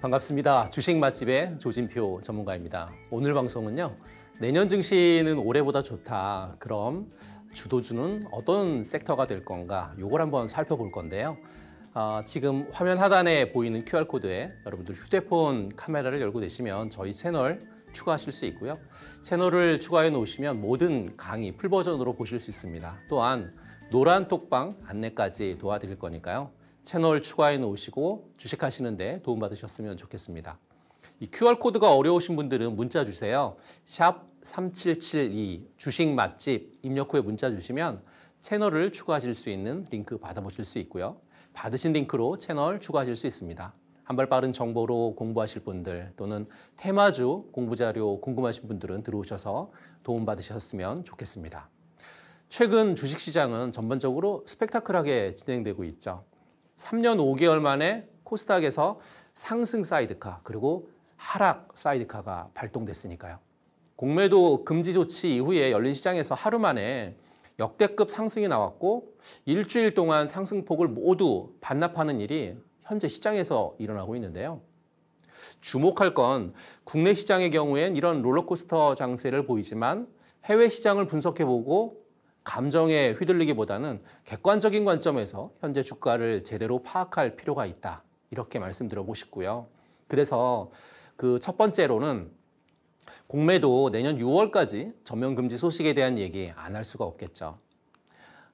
반갑습니다. 주식 맛집의 조진표 전문가입니다. 오늘 방송은요. 내년 증시는 올해보다 좋다. 그럼 주도주는 어떤 섹터가 될 건가? 요걸 한번 살펴볼 건데요. 아, 지금 화면 하단에 보이는 QR코드에 여러분들 휴대폰 카메라를 열고 계시면 저희 채널 추가하실 수 있고요. 채널을 추가해 놓으시면 모든 강의 풀버전으로 보실 수 있습니다. 또한 노란 톡방 안내까지 도와드릴 거니까요. 채널 추가해 놓으시고 주식하시는데 도움받으셨으면 좋겠습니다. 이 QR코드가 어려우신 분들은 문자 주세요. 3772 주식 맛집 입력 후에 문자 주시면 채널을 추가하실 수 있는 링크 받아보실 수 있고요. 받으신 링크로 채널 추가하실 수 있습니다. 한발 빠른 정보로 공부하실 분들 또는 테마주 공부자료 궁금하신 분들은 들어오셔서 도움받으셨으면 좋겠습니다. 최근 주식시장은 전반적으로 스펙타클하게 진행되고 있죠. 3년 5개월 만에 코스닥에서 상승 사이드카 그리고 하락 사이드카가 발동됐으니까요. 공매도 금지 조치 이후에 열린 시장에서 하루 만에 역대급 상승이 나왔고 일주일 동안 상승폭을 모두 반납하는 일이 현재 시장에서 일어나고 있는데요. 주목할 건 국내 시장의 경우엔 이런 롤러코스터 장세를 보이지만 해외 시장을 분석해보고 감정에 휘둘리기보다는 객관적인 관점에서 현재 주가를 제대로 파악할 필요가 있다. 이렇게 말씀드려보고 싶고요. 그래서 그 첫 번째로는 공매도 내년 6월까지 전면 금지 소식에 대한 얘기 안 할 수가 없겠죠.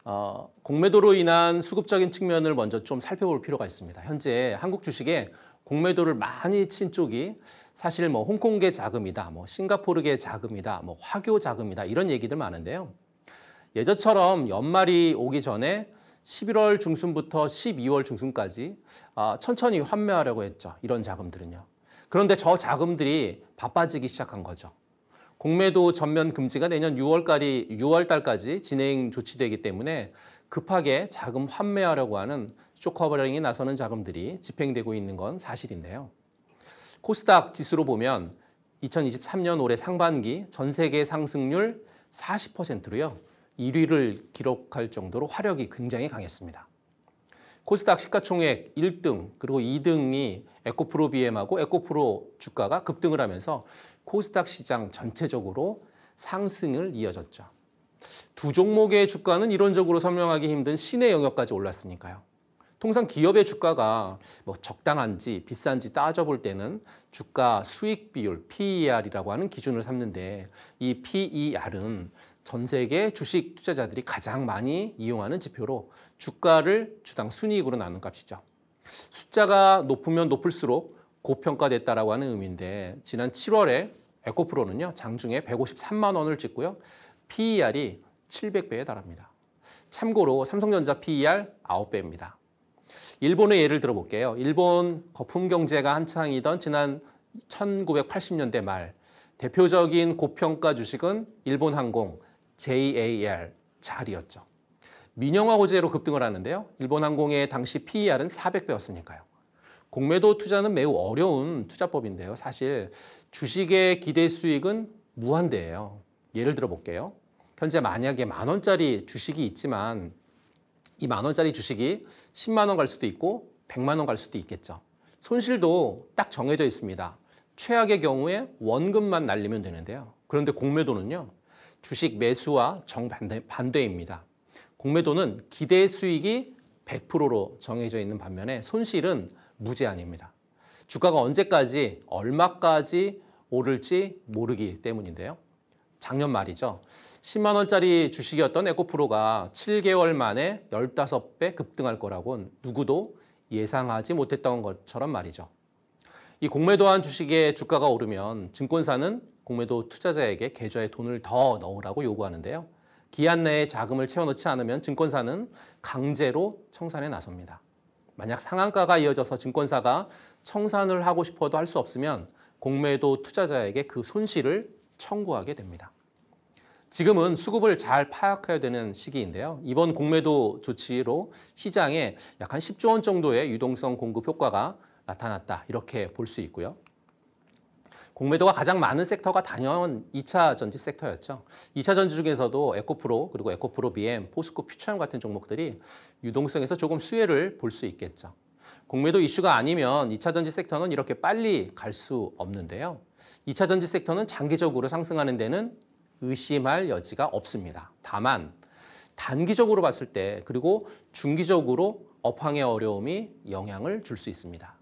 어, 공매도로 인한 수급적인 측면을 먼저 좀 살펴볼 필요가 있습니다. 현재 한국 주식에 공매도를 많이 친 쪽이 사실 뭐 홍콩계 자금이다, 뭐 싱가포르계 자금이다, 뭐 화교 자금이다 이런 얘기들 많은데요. 예전처럼 연말이 오기 전에 11월 중순부터 12월 중순까지 아, 천천히 환매하려고 했죠. 이런 자금들은요. 그런데 저 자금들이 바빠지기 시작한 거죠. 공매도 전면 금지가 내년 6월까지 6월달까지 진행 조치되기 때문에 급하게 자금 환매하려고 하는 쇼커버링이 나서는 자금들이 집행되고 있는 건 사실인데요. 코스닥 지수로 보면 2023년 올해 상반기 전 세계 상승률 40%로요. 1위를 기록할 정도로 화력이 굉장히 강했습니다. 코스닥 시가총액 1등 그리고 2등이 에코프로 BM하고 에코프로 주가가 급등을 하면서 코스닥 시장 전체적으로 상승을 이어졌죠. 두 종목의 주가는 이론적으로 설명하기 힘든 시내 영역까지 올랐으니까요. 통상 기업의 주가가 뭐 적당한지 비싼지 따져볼 때는 주가 수익 비율 PER이라고 하는 기준을 삼는데 이 PER은 전 세계 주식 투자자들이 가장 많이 이용하는 지표로 주가를 주당 순이익으로 나눈 값이죠. 숫자가 높으면 높을수록 고평가됐다라고 하는 의미인데 지난 7월에 에코프로는요 장중에 153만 원을 찍고요 PER이 700배에 달합니다. 참고로 삼성전자 PER 9배입니다. 일본의 예를 들어볼게요. 일본 거품 경제가 한창이던 지난 1980년대 말 대표적인 고평가 주식은 일본항공, JAL 자리였죠 민영화 호재로 급등을 하는데요. 일본항공의 당시 PER은 400배였으니까요. 공매도 투자는 매우 어려운 투자법인데요. 사실 주식의 기대 수익은 무한대예요. 예를 들어 볼게요. 현재 만약에 만 원짜리 주식이 있지만 이 만 원짜리 주식이 10만 원 갈 수도 있고 100만 원 갈 수도 있겠죠. 손실도 딱 정해져 있습니다. 최악의 경우에 원금만 날리면 되는데요. 그런데 공매도는요. 주식 매수와 정반대, 입니다 공매도는 기대 수익이 100%로 정해져 있는 반면에 손실은 무제한입니다. 주가가 언제까지, 얼마까지 오를지 모르기 때문인데요. 작년 말이죠. 10만 원짜리 주식이었던 에코프로가 7개월 만에 15배 급등할 거라고는 누구도 예상하지 못했던 것처럼 말이죠. 이 공매도한 주식의 주가가 오르면 증권사는 공매도 투자자에게 계좌에 돈을 더 넣으라고 요구하는데요. 기한 내에 자금을 채워넣지 않으면 증권사는 강제로 청산에 나섭니다. 만약 상한가가 이어져서 증권사가 청산을 하고 싶어도 할 수 없으면 공매도 투자자에게 그 손실을 청구하게 됩니다. 지금은 수급을 잘 파악해야 되는 시기인데요. 이번 공매도 조치로 시장에 약 한 10조 원 정도의 유동성 공급 효과가 나타났다 이렇게 볼 수 있고요. 공매도가 가장 많은 섹터가 단연 2차 전지 섹터였죠. 2차 전지 중에서도 에코프로 그리고 에코프로 BM, 포스코 퓨처형 같은 종목들이 유동성에서 조금 수혜를 볼 수 있겠죠. 공매도 이슈가 아니면 2차 전지 섹터는 이렇게 빨리 갈 수 없는데요. 2차 전지 섹터는 장기적으로 상승하는 데는 의심할 여지가 없습니다. 다만 단기적으로 봤을 때 그리고 중기적으로 업황의 어려움이 영향을 줄 수 있습니다.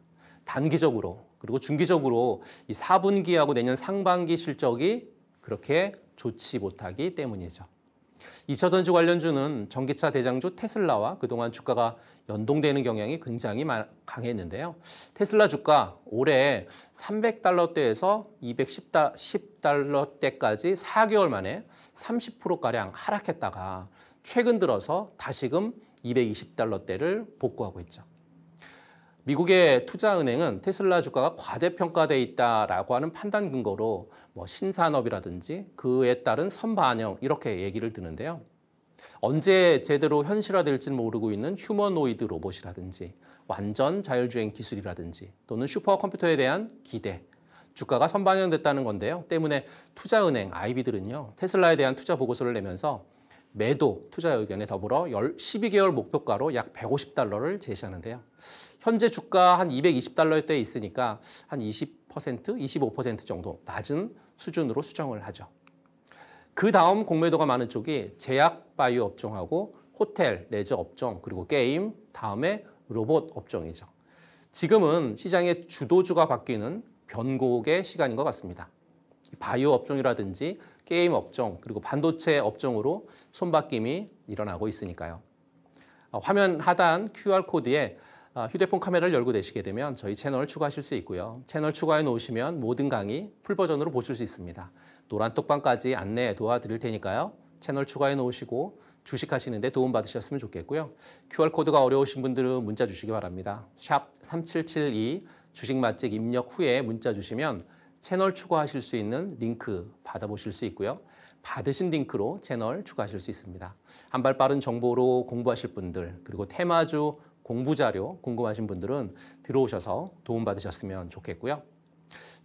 단기적으로 그리고 중기적으로 이 4분기하고 내년 상반기 실적이 그렇게 좋지 못하기 때문이죠. 2차 전지 관련주는 전기차 대장주 테슬라와 그동안 주가가 연동되는 경향이 굉장히 강했는데요. 테슬라 주가 올해 300달러대에서 210달러대까지 4개월 만에 30%가량 하락했다가 최근 들어서 다시금 220달러대를 복구하고 있죠. 미국의 투자은행은 테슬라 주가가 과대평가돼 있다라고 하는 판단 근거로 뭐 신산업이라든지 그에 따른 선반영 이렇게 얘기를 드는데요. 언제 제대로 현실화될지 는 모르고 있는 휴머노이드 로봇이라든지 완전 자율주행 기술이라든지 또는 슈퍼컴퓨터에 대한 기대 주가가 선반영됐다는 건데요. 때문에 투자은행 아이비들은요. 테슬라에 대한 투자 보고서를 내면서 매도 투자 의견에 더불어 12개월 목표가로 약 150달러를 제시하는데요. 현재 주가 한 220달러대에 있으니까 한 20%, 25% 정도 낮은 수준으로 수정을 하죠. 그 다음 공매도가 많은 쪽이 제약 바이오 업종하고 호텔, 레저 업종, 그리고 게임, 다음에 로봇 업종이죠. 지금은 시장의 주도주가 바뀌는 변곡의 시간인 것 같습니다. 바이오 업종이라든지 게임 업종, 그리고 반도체 업종으로 손바뀜이 일어나고 있으니까요. 화면 하단 QR코드에 아, 휴대폰 카메라를 열고 내시게 되면 저희 채널을 추가하실 수 있고요. 채널 추가해 놓으시면 모든 강의 풀 버전으로 보실 수 있습니다. 노란 똑방까지 안내 도와드릴 테니까요. 채널 추가해 놓으시고 주식하시는데 도움받으셨으면 좋겠고요. QR코드가 어려우신 분들은 문자 주시기 바랍니다. 샵 3772 주식맛집 입력 후에 문자 주시면 채널 추가하실 수 있는 링크 받아보실 수 있고요. 받으신 링크로 채널 추가하실 수 있습니다. 한발 빠른 정보로 공부하실 분들, 그리고 테마주 공부 자료 궁금하신 분들은 들어오셔서 도움받으셨으면 좋겠고요.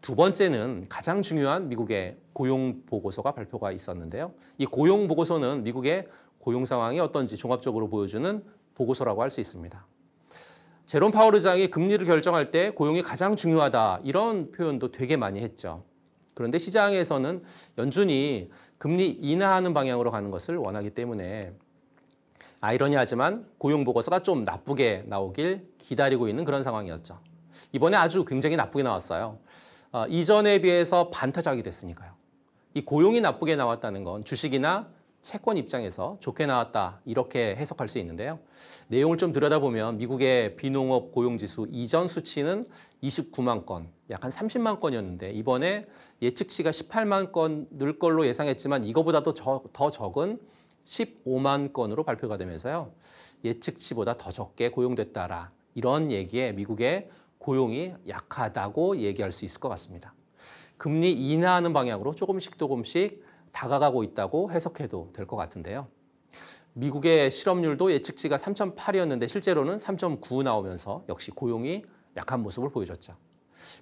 두 번째는 가장 중요한 미국의 고용 보고서가 발표가 있었는데요. 이 고용 보고서는 미국의 고용 상황이 어떤지 종합적으로 보여주는 보고서라고 할 수 있습니다. 제롬 파월 의장이 금리를 결정할 때 고용이 가장 중요하다 이런 표현도 되게 많이 했죠. 그런데 시장에서는 연준이 금리 인하하는 방향으로 가는 것을 원하기 때문에 아이러니하지만 고용 보고서가 좀 나쁘게 나오길 기다리고 있는 그런 상황이었죠. 이번에 아주 굉장히 나쁘게 나왔어요. 어, 이전에 비해서 반타작이 됐으니까요. 이 고용이 나쁘게 나왔다는 건 주식이나 채권 입장에서 좋게 나왔다 이렇게 해석할 수 있는데요. 내용을 좀 들여다보면 미국의 비농업 고용지수 이전 수치는 29만 건, 약 한 30만 건이었는데 이번에 예측치가 18만 건 늘 걸로 예상했지만 이거보다도 더 적은 15만 건으로 발표가 되면서요. 예측치보다 더 적게 고용됐다라 이런 얘기에 미국의 고용이 약하다고 얘기할 수 있을 것 같습니다. 금리 인하하는 방향으로 조금씩 조금씩 다가가고 있다고 해석해도 될 것 같은데요. 미국의 실업률도 예측치가 3.8이었는데 실제로는 3.9 나오면서 역시 고용이 약한 모습을 보여줬죠.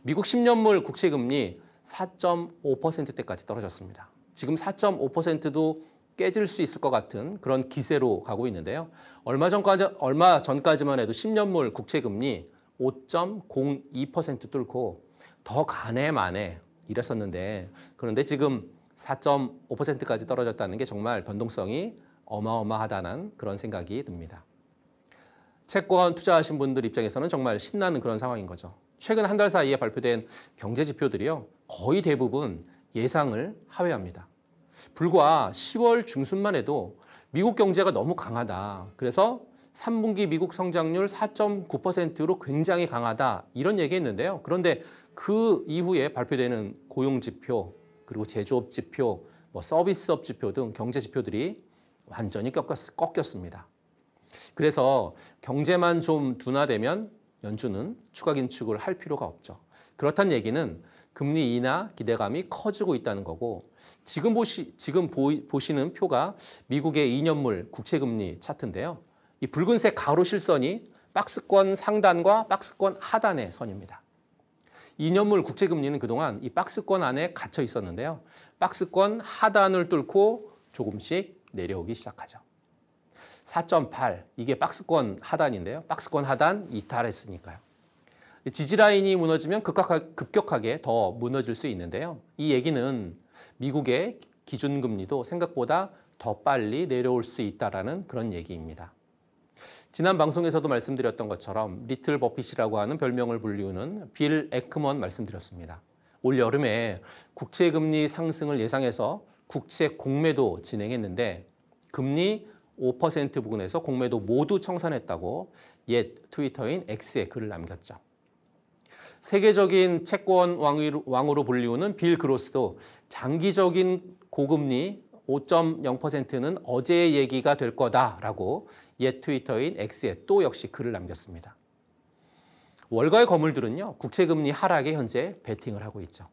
미국 10년물 국채금리 4.5%대까지 떨어졌습니다. 지금 4.5%도 깨질 수 있을 것 같은 그런 기세로 가고 있는데요. 얼마 전까지 얼마 전까지만 해도 10년물 국채 금리 5.02% 뚫고 더 가네 마네 이랬었는데 그런데 지금 4.5%까지 떨어졌다는 게 정말 변동성이 어마어마하다는 그런 생각이 듭니다. 채권 투자하신 분들 입장에서는 정말 신나는 그런 상황인 거죠. 최근 한 달 사이에 발표된 경제 지표들이요. 거의 대부분 예상을 하회합니다. 불과 10월 중순만 해도 미국 경제가 너무 강하다. 그래서 3분기 미국 성장률 4.9%로 굉장히 강하다. 이런 얘기했는데요. 그런데 그 이후에 발표되는 고용 지표, 그리고 제조업 지표, 뭐 서비스업 지표 등 경제 지표들이 완전히 꺾였, 꺾였습니다. 그래서 경제만 좀 둔화되면 연준은 추가 긴축을 할 필요가 없죠. 그렇다는 얘기는 금리 인하 기대감이 커지고 있다는 거고 지금 보시 지금 보시, 는 표가 미국의 2년물 국채 금리 차트인데요. 이 붉은색 가로 실선이 박스권 상단과 박스권 하단의 선입니다. 2년물 국채 금리는 그동안 이 박스권 안에 갇혀 있었는데요. 박스권 하단을 뚫고 조금씩 내려오기 시작하죠. 4.8 이게 박스권 하단인데요. 박스권 하단 이탈했으니까요. 지지라인이 무너지면 급격하게 더 무너질 수 있는데요. 이 얘기는 미국의 기준금리도 생각보다 더 빨리 내려올 수 있다라는 그런 얘기입니다. 지난 방송에서도 말씀드렸던 것처럼 리틀 버핏이라고 하는 별명을 불리우는 빌 에크먼 말씀드렸습니다. 올 여름에 국채 금리 상승을 예상해서 국채 공매도 진행했는데 금리 5% 부근에서 공매도 모두 청산했다고 옛 트위터인 X에 글을 남겼죠. 세계적인 채권 왕으로 불리우는 빌 그로스도 장기적인 고금리 5.0%는 어제의 얘기가 될 거다라고 옛 트위터인 X에 또 역시 글을 남겼습니다. 월가의 거물들은요. 국채금리 하락에 현재 베팅을 하고 있죠.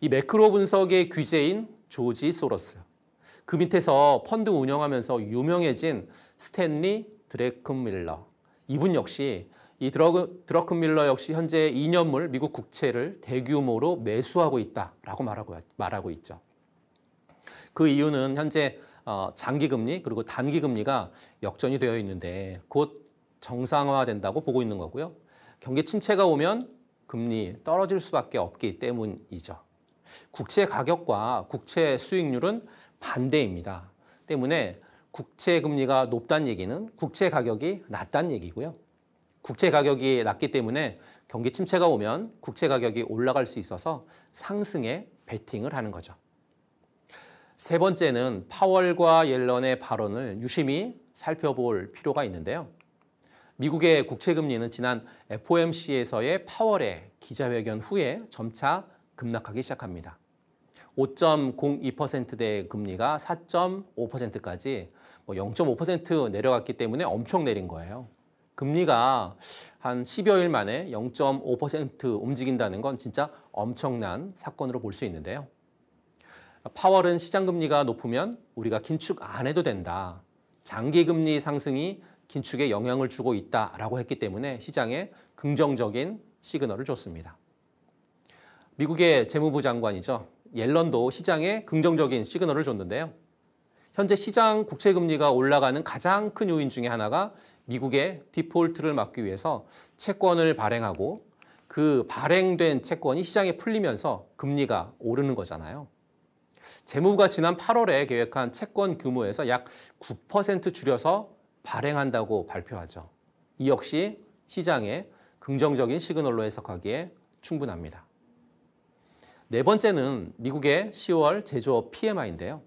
이 매크로 분석의 규제인 조지 소러스그 밑에서 펀드 운영하면서 유명해진 스탠리 드레큰 밀러. 이분 역시 이 드러크, 드러큰밀러 역시 현재 2년물 미국 국채를 대규모로 매수하고 있다라고 말하고, 말하고 있죠. 그 이유는 현재 어, 장기금리 그리고 단기금리가 역전이 되어 있는데 곧 정상화된다고 보고 있는 거고요. 경기 침체가 오면 금리 떨어질 수밖에 없기 때문이죠. 국채 가격과 국채 수익률은 반대입니다. 때문에 국채 금리가 높다는 얘기는 국채 가격이 낮다는 얘기고요. 국채 가격이 낮기 때문에 경기 침체가 오면 국채 가격이 올라갈 수 있어서 상승에 베팅을 하는 거죠. 세 번째는 파월과 옐런의 발언을 유심히 살펴볼 필요가 있는데요. 미국의 국채금리는 지난 FOMC에서의 파월의 기자회견 후에 점차 급락하기 시작합니다. 5.02%대 금리가 4.5%까지 0.5% 뭐 내려갔기 때문에 엄청 내린 거예요. 금리가 한 10여일 만에 0.5% 움직인다는 건 진짜 엄청난 사건으로 볼 수 있는데요. 파월은 시장금리가 높으면 우리가 긴축 안 해도 된다. 장기금리 상승이 긴축에 영향을 주고 있다라고 했기 때문에 시장에 긍정적인 시그널을 줬습니다. 미국의 재무부 장관이죠. 옐런도 시장에 긍정적인 시그널을 줬는데요. 현재 시장 국채 금리가 올라가는 가장 큰 요인 중에 하나가 미국의 디폴트를 막기 위해서 채권을 발행하고 그 발행된 채권이 시장에 풀리면서 금리가 오르는 거잖아요. 재무부가 지난 8월에 계획한 채권 규모에서 약 9% 줄여서 발행한다고 발표하죠. 이 역시 시장의 긍정적인 시그널로 해석하기에 충분합니다. 네 번째는 미국의 10월 제조업 PMI인데요.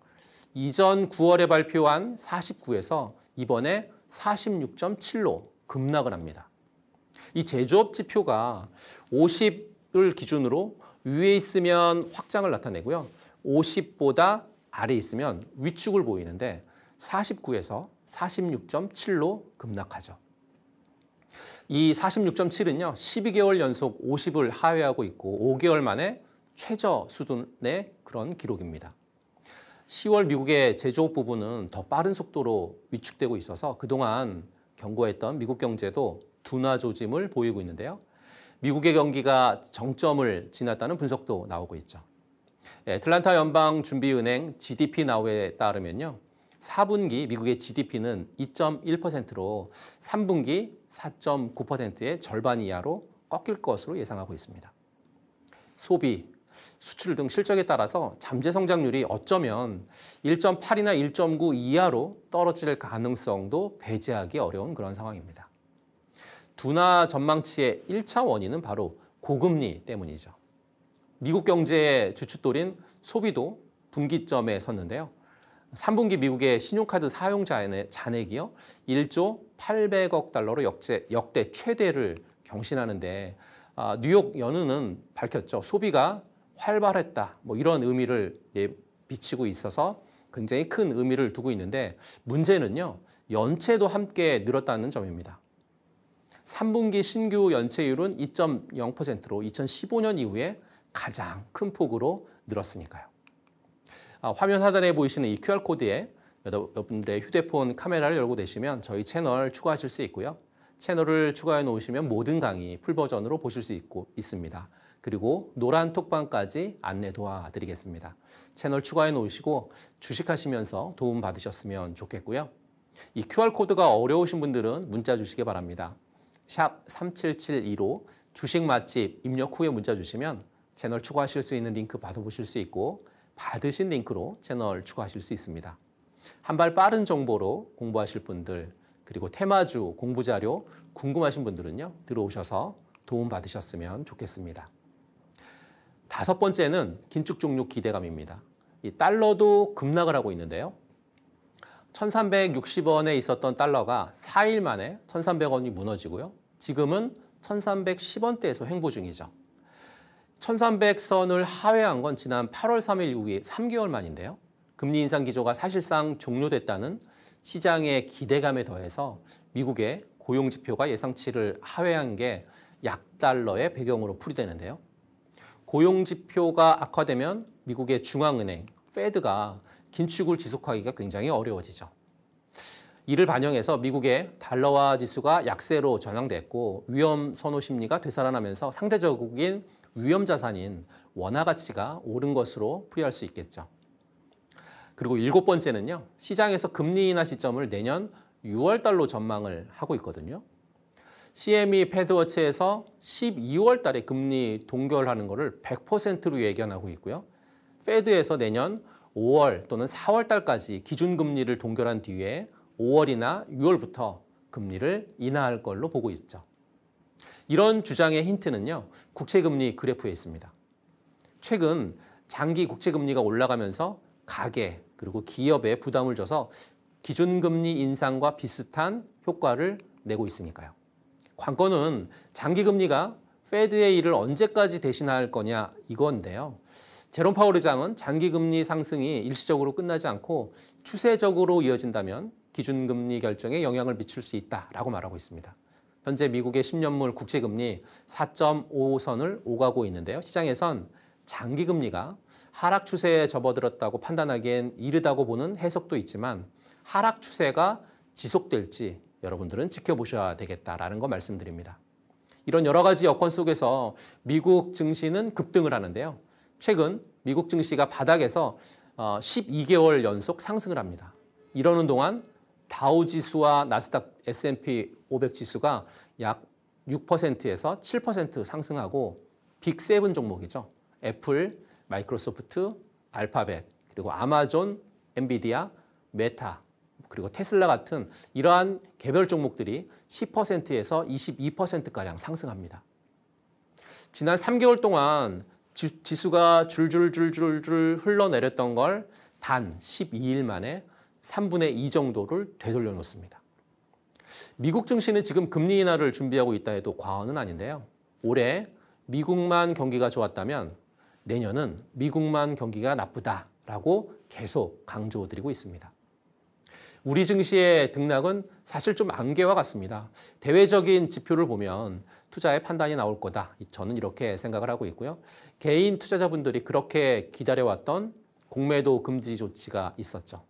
이전 9월에 발표한 49에서 이번에 46.7로 급락을 합니다. 이 제조업 지표가 50을 기준으로 위에 있으면 확장을 나타내고요. 50보다 아래 있으면 위축을 보이는데 49에서 46.7로 급락하죠. 이 46.7은요. 12개월 연속 50을 하회하고 있고 5개월 만에 최저 수준의 그런 기록입니다. 10월 미국의 제조업 부분은 더 빠른 속도로 위축되고 있어서 그동안 경고했던 미국 경제도 둔화 조짐을 보이고 있는데요. 미국의 경기가 정점을 지났다는 분석도 나오고 있죠. 예, 애틀란타 연방 준비은행 GDP 나우에 따르면요. 4분기 미국의 GDP는 2.1%로 3분기 4.9%의 절반 이하로 꺾일 것으로 예상하고 있습니다. 소비, 수출 등 실적에 따라서 잠재 성장률이 어쩌면 1.8이나 1.9 이하로 떨어질 가능성도 배제하기 어려운 그런 상황입니다. 둔화 전망치의 1차 원인은 바로 고금리 때문이죠. 미국 경제의 주춧돌인 소비도 분기점에 섰는데요. 3분기 미국의 신용카드 사용 자 잔액이요. 1조 800억 달러로 역제, 역대 최대를 경신하는데 아, 뉴욕 연은은 밝혔죠. 소비가 활발했다. 뭐 이런 의미를 예, 비치고 있어서 굉장히 큰 의미를 두고 있는데 문제는요. 연체도 함께 늘었다는 점입니다. 3분기 신규 연체율은 2.0%로 2015년 이후에 가장 큰 폭으로 늘었으니까요. 아, 화면 하단에 보이시는 이 QR코드에 여러분들의 휴대폰 카메라를 열고 되시면 저희 채널 추가하실 수 있고요. 채널을 추가해 놓으시면 모든 강의 풀버전으로 보실 수 있고 있습니다. 그리고 노란 톡방까지 안내 도와드리겠습니다. 채널 추가해 놓으시고 주식하시면서 도움 받으셨으면 좋겠고요. 이 QR코드가 어려우신 분들은 문자 주시기 바랍니다. 샵 3772로 주식 맛집 입력 후에 문자 주시면 채널 추가하실 수 있는 링크 받아보실 수 있고 받으신 링크로 채널 추가하실 수 있습니다. 한 발 빠른 정보로 공부하실 분들 그리고 테마주 공부 자료 궁금하신 분들은요 들어오셔서 도움 받으셨으면 좋겠습니다. 다섯 번째는 긴축 종료 기대감입니다. 이 달러도 급락을 하고 있는데요. 1360원에 있었던 달러가 4일 만에 1300원이 무너지고요. 지금은 1310원대에서 횡보 중이죠. 1300선을 하회한 건 지난 8월 3일 이후에 3개월 만인데요. 금리 인상 기조가 사실상 종료됐다는 시장의 기대감에 더해서 미국의 고용 지표가 예상치를 하회한 게 약달러의 배경으로 풀이되는데요. 고용 지표가 악화되면 미국의 중앙은행, 페드가 긴축을 지속하기가 굉장히 어려워지죠. 이를 반영해서 미국의 달러화 지수가 약세로 전향됐고 위험 선호 심리가 되살아나면서 상대적인 위험 자산인 원화 가치가 오른 것으로 풀이할 수 있겠죠. 그리고 일곱 번째는요. 시장에서 금리 인하 시점을 내년 6월 달로 전망을 하고 있거든요. CME 패드워치에서 12월 달에 금리 동결하는 것을 100%로 예견하고 있고요. 패드에서 내년 5월 또는 4월 달까지 기준금리를 동결한 뒤에 5월이나 6월부터 금리를 인하할 걸로 보고 있죠. 이런 주장의 힌트는요. 국채금리 그래프에 있습니다. 최근 장기 국채금리가 올라가면서 가계 그리고 기업에 부담을 줘서 기준금리 인상과 비슷한 효과를 내고 있으니까요. 관건은 장기 금리가 페드의 일을 언제까지 대신할 거냐 이건데요. 제롬 파월 의장은 장기 금리 상승이 일시적으로 끝나지 않고 추세적으로 이어진다면 기준금리 결정에 영향을 미칠 수 있다라고 말하고 있습니다. 현재 미국의 10년물 국채금리 4.5선을 오가고 있는데요. 시장에선 장기금리가 하락 추세에 접어들었다고 판단하기엔 이르다고 보는 해석도 있지만 하락 추세가 지속될지 여러분들은 지켜보셔야 되겠다라는 거 말씀드립니다. 이런 여러 가지 여건 속에서 미국 증시는 급등을 하는데요. 최근 미국 증시가 바닥에서 12개월 어, 연속 상승을 합니다. 이러는 동안 다우 지수와 나스닥 S&P 500 지수가 약 6%에서 7% 상승하고 빅세 종목이죠. 애플, 마이크로소프트, 알파벳, 그리고 아마존, 엔비디아, 메타 그리고 테슬라 같은 이러한 개별 종목들이 10%에서 22%가량 상승합니다. 지난 3개월 동안 지, 지수가 줄줄줄줄줄 흘러내렸던 걸 단 12일 만에 3분의 2 정도를 되돌려 놓습니다. 미국 증시는 지금 금리 인하를 준비하고 있다 해도 과언은 아닌데요. 올해 미국만 경기가 좋았다면 내년은 미국만 경기가 나쁘다라고 계속 강조드리고 있습니다. 우리 증시의 등락은 사실 좀 안개와 같습니다. 대외적인 지표를 보면 투자의 판단이 나올 거다. 저는 이렇게 생각을 하고 있고요. 개인 투자자분들이 그렇게 기다려왔던 공매도 금지 조치가 있었죠.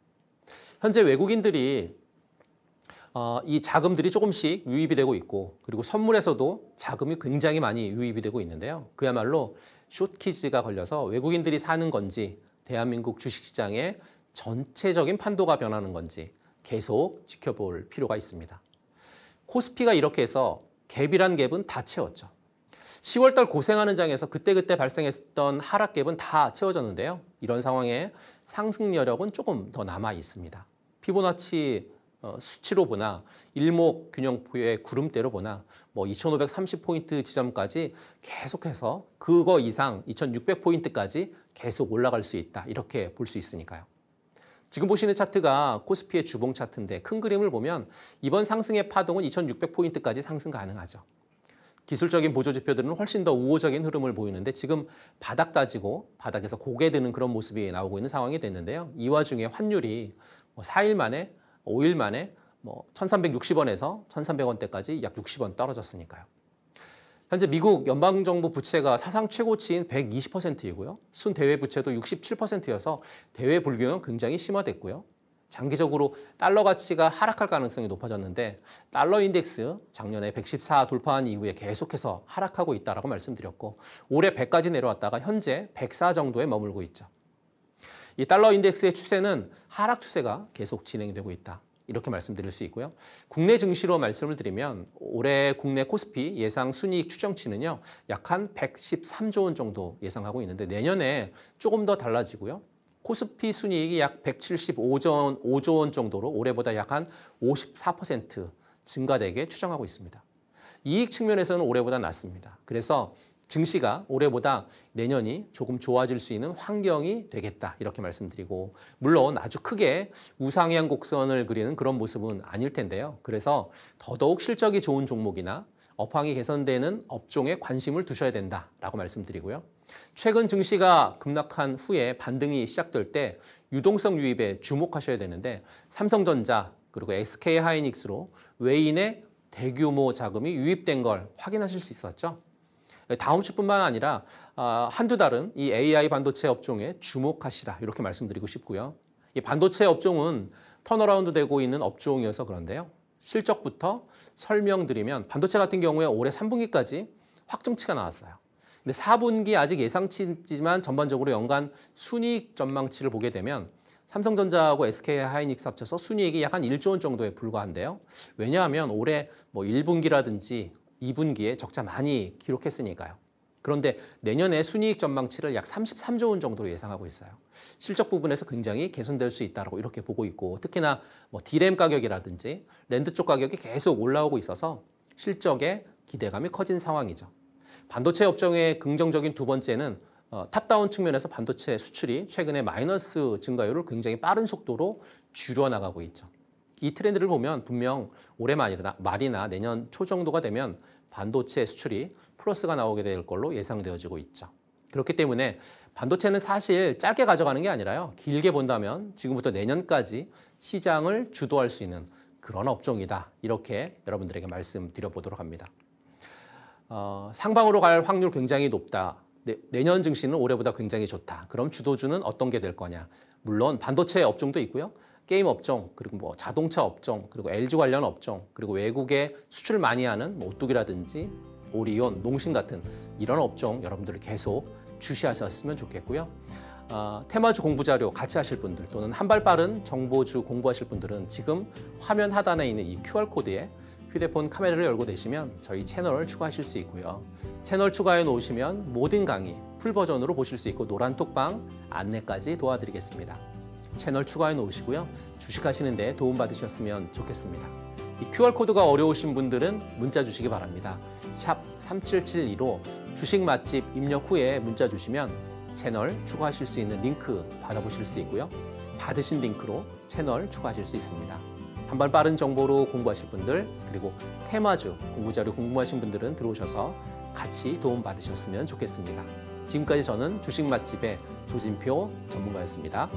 현재 외국인들이 어, 이 자금들이 조금씩 유입이 되고 있고 그리고 선물에서도 자금이 굉장히 많이 유입이 되고 있는데요. 그야말로 쇼키즈가 걸려서 외국인들이 사는 건지 대한민국 주식시장의 전체적인 판도가 변하는 건지 계속 지켜볼 필요가 있습니다. 코스피가 이렇게 해서 갭이란 갭은 다 채웠죠. 10월달 고생하는 장에서 그때그때 발생했던 하락갭은 다 채워졌는데요. 이런 상황에 상승 여력은 조금 더 남아 있습니다. 피보나치 어, 수치로 보나 일목 균형표의 구름대로 보나 뭐 2530포인트 지점까지 계속해서 그거 이상 2600포인트까지 계속 올라갈 수 있다. 이렇게 볼 수 있으니까요. 지금 보시는 차트가 코스피의 주봉 차트인데 큰 그림을 보면 이번 상승의 파동은 2600포인트까지 상승 가능하죠. 기술적인 보조지표들은 훨씬 더 우호적인 흐름을 보이는데 지금 바닥 다지고 바닥에서 고개 드는 그런 모습이 나오고 있는 상황이 됐는데요. 이 와중에 환율이 4일 뭐 만에, 5일 만에 뭐 1360원에서 1300원대까지 약 60원 떨어졌으니까요. 현재 미국 연방정부 부채가 사상 최고치인 120%이고요. 순 대외 부채도 67%여서 대외 불균형 굉장히 심화됐고요. 장기적으로 달러 가치가 하락할 가능성이 높아졌는데 달러 인덱스 작년에 114 돌파한 이후에 계속해서 하락하고 있다라고 말씀드렸고 올해 100까지 내려왔다가 현재 104 정도에 머물고 있죠. 이 달러 인덱스의 추세는 하락 추세가 계속 진행되고 있다. 이렇게 말씀드릴 수 있고요. 국내 증시로 말씀을 드리면 올해 국내 코스피 예상 순이익 추정치는요. 약한 113조 원 정도 예상하고 있는데 내년에 조금 더 달라지고요. 코스피 순이익이 약 175조 원, 5조 원 정도로 올해보다 약한54% 증가되게 추정하고 있습니다. 이익 측면에서는 올해보다 낮습니다. 그래서 증시가 올해보다 내년이 조금 좋아질 수 있는 환경이 되겠다 이렇게 말씀드리고 물론 아주 크게 우상향 곡선을 그리는 그런 모습은 아닐 텐데요. 그래서 더더욱 실적이 좋은 종목이나 업황이 개선되는 업종에 관심을 두셔야 된다라고 말씀드리고요. 최근 증시가 급락한 후에 반등이 시작될 때 유동성 유입에 주목하셔야 되는데 삼성전자 그리고 SK하이닉스로 외인의 대규모 자금이 유입된 걸 확인하실 수 있었죠. 다음 주뿐만 아니라 아, 한두 달은 이 AI 반도체 업종에 주목하시라 이렇게 말씀드리고 싶고요. 이 반도체 업종은 턴어라운드 되고 있는 업종이어서 그런데요. 실적부터 설명드리면 반도체 같은 경우에 올해 3분기까지 확정치가 나왔어요. 근데 4분기 아직 예상치지만 전반적으로 연간 순이익 전망치를 보게 되면 삼성전자하고 SK하이닉스 합쳐서 순이익이 약 한 1조 원 정도에 불과한데요. 왜냐하면 올해 뭐 1분기라든지 2분기에 적자 많이 기록했으니까요. 그런데 내년에 순이익 전망치를 약 33조 원 정도로 예상하고 있어요. 실적 부분에서 굉장히 개선될 수 있다고 이렇게 보고 있고 특히나 뭐 디램 가격이라든지 랜드 쪽 가격이 계속 올라오고 있어서 실적에 기대감이 커진 상황이죠. 반도체 업종의 긍정적인 두 번째는 어, 탑다운 측면에서 반도체 수출이 최근에 마이너스 증가율을 굉장히 빠른 속도로 줄여나가고 있죠. 이 트렌드를 보면 분명 올해 말이나, 말이나 내년 초 정도가 되면 반도체 수출이 플러스가 나오게 될 걸로 예상되어지고 있죠. 그렇기 때문에 반도체는 사실 짧게 가져가는 게 아니라요. 길게 본다면 지금부터 내년까지 시장을 주도할 수 있는 그런 업종이다. 이렇게 여러분들에게 말씀드려보도록 합니다. 어, 상방으로 갈 확률 굉장히 높다. 내, 년 증시는 올해보다 굉장히 좋다. 그럼 주도주는 어떤 게 될 거냐? 물론 반도체 업종도 있고요. 게임 업종, 그리고 뭐 자동차 업종, 그리고 LG 관련 업종, 그리고 외국에 수출 많이 하는 뭐 오뚜기라든지 오리온, 농심 같은 이런 업종 여러분들을 계속 주시하셨으면 좋겠고요. 어, 테마주 공부 자료 같이 하실 분들 또는 한발 빠른 정보주 공부하실 분들은 지금 화면 하단에 있는 이 QR코드에 휴대폰 카메라를 열고 되시면 저희 채널을 추가하실 수 있고요. 채널 추가해 놓으시면 모든 강의 풀버전으로 보실 수 있고 노란 톡방 안내까지 도와드리겠습니다. 채널 추가해 놓으시고요. 주식하시는데 도움받으셨으면 좋겠습니다. QR코드가 어려우신 분들은 문자 주시기 바랍니다. 샵 3772로 주식 맛집 입력 후에 문자 주시면 채널 추가하실 수 있는 링크 받아보실 수 있고요. 받으신 링크로 채널 추가하실 수 있습니다. 한발 빠른 정보로 공부하실 분들 그리고 테마주 공부자료 궁금하신 분들은 들어오셔서 같이 도움받으셨으면 좋겠습니다. 지금까지 저는 주식 맛집의 조진표 전문가였습니다.